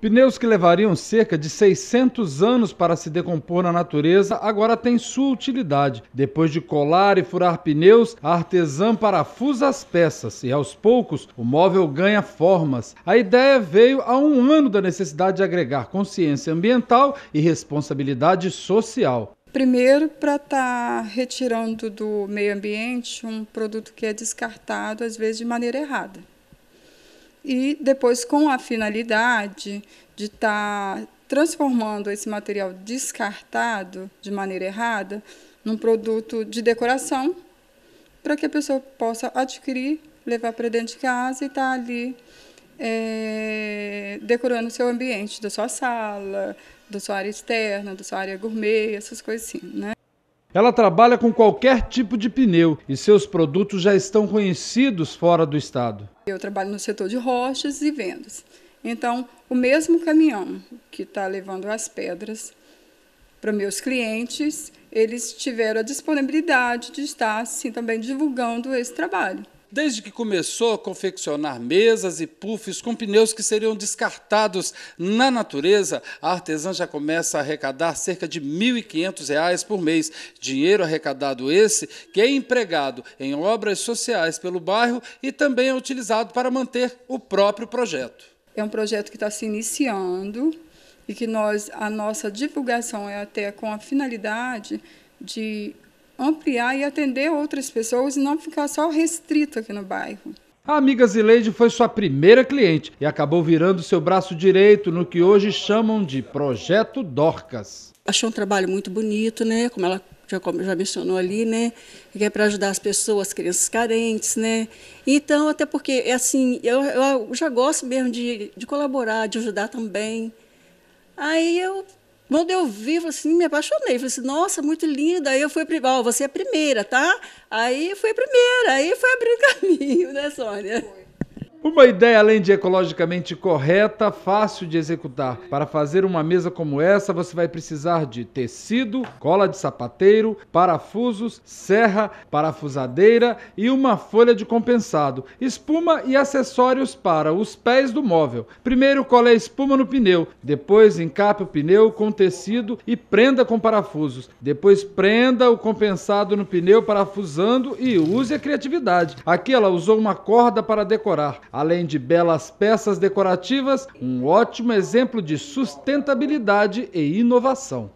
Pneus que levariam cerca de 600 anos para se decompor na natureza agora têm sua utilidade. Depois de colar e furar pneus, a artesã parafusa as peças e, aos poucos, o móvel ganha formas. A ideia veio há um ano da necessidade de agregar consciência ambiental e responsabilidade social. Primeiro, para estar tá retirando do meio ambiente um produto que é descartado, às vezes, de maneira errada e depois com a finalidade de estar tá transformando esse material descartado de maneira errada num produto de decoração para que a pessoa possa adquirir, levar para dentro de casa e estar tá ali é, decorando o seu ambiente, da sua sala, da sua área externa, da sua área gourmet, essas coisas assim, né? Ela trabalha com qualquer tipo de pneu e seus produtos já estão conhecidos fora do estado. Eu trabalho no setor de rochas e vendas. Então, o mesmo caminhão que está levando as pedras para meus clientes, eles tiveram a disponibilidade de estar assim também divulgando esse trabalho desde que começou a confeccionar mesas e puffs com pneus que seriam descartados na natureza, a artesã já começa a arrecadar cerca de R$ 1.500 por mês. Dinheiro arrecadado esse que é empregado em obras sociais pelo bairro e também é utilizado para manter o próprio projeto. É um projeto que está se iniciando e que nós a nossa divulgação é até com a finalidade de ampliar e atender outras pessoas e não ficar só restrito aqui no bairro. A amiga Zileide foi sua primeira cliente e acabou virando seu braço direito no que hoje chamam de Projeto Dorcas. Achou um trabalho muito bonito, né? Como ela já, já mencionou ali, né? Que é para ajudar as pessoas, as crianças carentes, né? Então, até porque, é assim, eu, eu já gosto mesmo de, de colaborar, de ajudar também. Aí eu quando eu vi, assim, me apaixonei. Falei assim, nossa, muito linda. Aí eu fui, ó, oh, você é a primeira, tá? Aí fui a primeira, aí foi abrir o caminho, né, Sônia? Foi. Uma ideia além de ecologicamente correta, fácil de executar. Para fazer uma mesa como essa, você vai precisar de tecido, cola de sapateiro, parafusos, serra, parafusadeira e uma folha de compensado, espuma e acessórios para os pés do móvel. Primeiro cole a espuma no pneu, depois encape o pneu com tecido e prenda com parafusos. Depois prenda o compensado no pneu parafusando e use a criatividade. Aqui ela usou uma corda para decorar. Além de belas peças decorativas, um ótimo exemplo de sustentabilidade e inovação.